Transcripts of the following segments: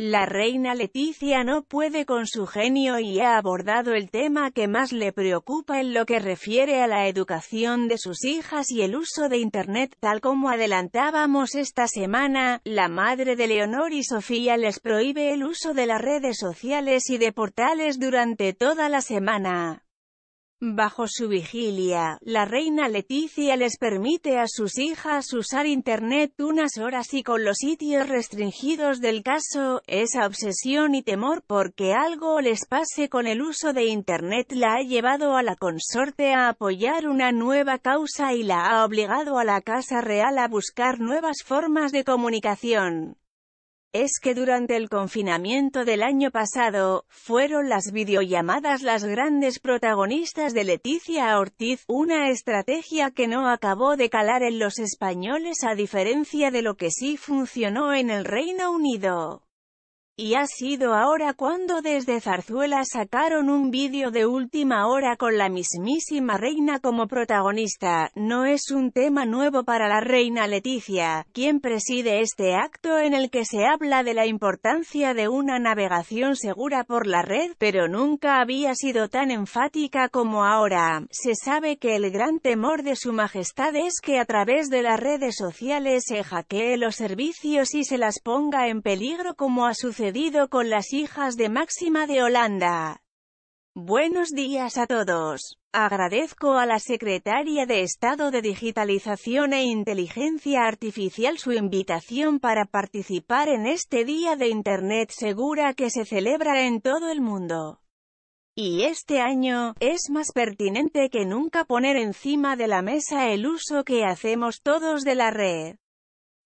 La reina Leticia no puede con su genio y ha abordado el tema que más le preocupa en lo que refiere a la educación de sus hijas y el uso de Internet. Tal como adelantábamos esta semana, la madre de Leonor y Sofía les prohíbe el uso de las redes sociales y de portales durante toda la semana. Bajo su vigilia, la reina Leticia les permite a sus hijas usar Internet unas horas y con los sitios restringidos del caso, esa obsesión y temor porque algo les pase con el uso de Internet la ha llevado a la consorte a apoyar una nueva causa y la ha obligado a la Casa Real a buscar nuevas formas de comunicación es que durante el confinamiento del año pasado, fueron las videollamadas las grandes protagonistas de Leticia Ortiz, una estrategia que no acabó de calar en los españoles a diferencia de lo que sí funcionó en el Reino Unido. Y ha sido ahora cuando desde Zarzuela sacaron un vídeo de última hora con la mismísima reina como protagonista, no es un tema nuevo para la reina Leticia, quien preside este acto en el que se habla de la importancia de una navegación segura por la red, pero nunca había sido tan enfática como ahora. Se sabe que el gran temor de su majestad es que a través de las redes sociales se hackee los servicios y se las ponga en peligro como ha sucedido con las hijas de Máxima de Holanda. Buenos días a todos. Agradezco a la Secretaria de Estado de Digitalización e Inteligencia Artificial su invitación para participar en este Día de Internet Segura que se celebra en todo el mundo. Y este año, es más pertinente que nunca poner encima de la mesa el uso que hacemos todos de la red.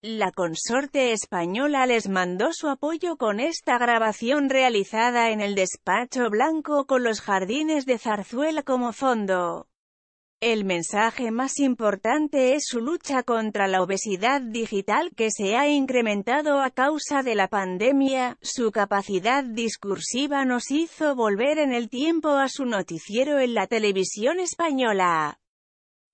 La consorte española les mandó su apoyo con esta grabación realizada en el despacho blanco con los jardines de Zarzuela como fondo. El mensaje más importante es su lucha contra la obesidad digital que se ha incrementado a causa de la pandemia. Su capacidad discursiva nos hizo volver en el tiempo a su noticiero en la televisión española.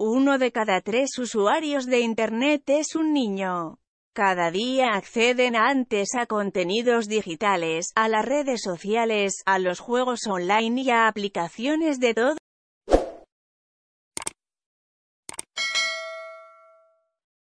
Uno de cada tres usuarios de Internet es un niño. Cada día acceden antes a contenidos digitales, a las redes sociales, a los juegos online y a aplicaciones de todo.